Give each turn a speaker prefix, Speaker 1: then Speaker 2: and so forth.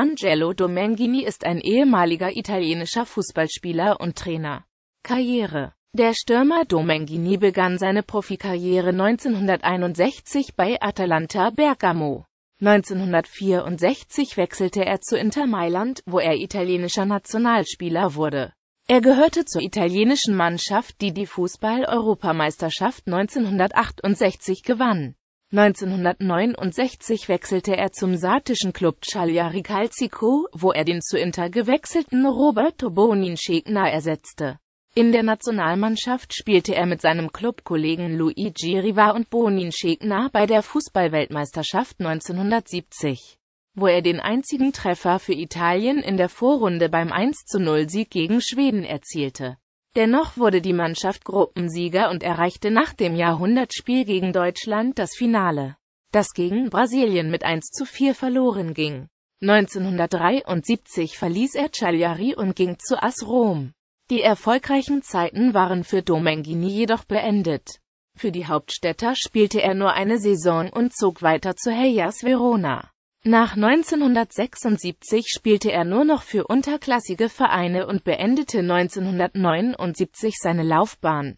Speaker 1: Angelo Domenghini ist ein ehemaliger italienischer Fußballspieler und Trainer. Karriere Der Stürmer Domenghini begann seine Profikarriere 1961 bei Atalanta Bergamo. 1964 wechselte er zu Inter Mailand, wo er italienischer Nationalspieler wurde. Er gehörte zur italienischen Mannschaft, die die Fußball-Europameisterschaft 1968 gewann. 1969 wechselte er zum saatischen Club Cagliari Calcico, wo er den zu Inter gewechselten Roberto Bonincegna ersetzte. In der Nationalmannschaft spielte er mit seinem Clubkollegen Luigi Riva und Bonincegna bei der Fußballweltmeisterschaft 1970, wo er den einzigen Treffer für Italien in der Vorrunde beim 1-0-Sieg gegen Schweden erzielte. Dennoch wurde die Mannschaft Gruppensieger und erreichte nach dem Jahrhundertspiel gegen Deutschland das Finale, das gegen Brasilien mit 1 zu 4 verloren ging. 1973 verließ er Cagliari und ging zu AS Rom. Die erfolgreichen Zeiten waren für Domenghini jedoch beendet. Für die Hauptstädter spielte er nur eine Saison und zog weiter zu Hellas Verona. Nach 1976 spielte er nur noch für unterklassige Vereine und beendete 1979 seine Laufbahn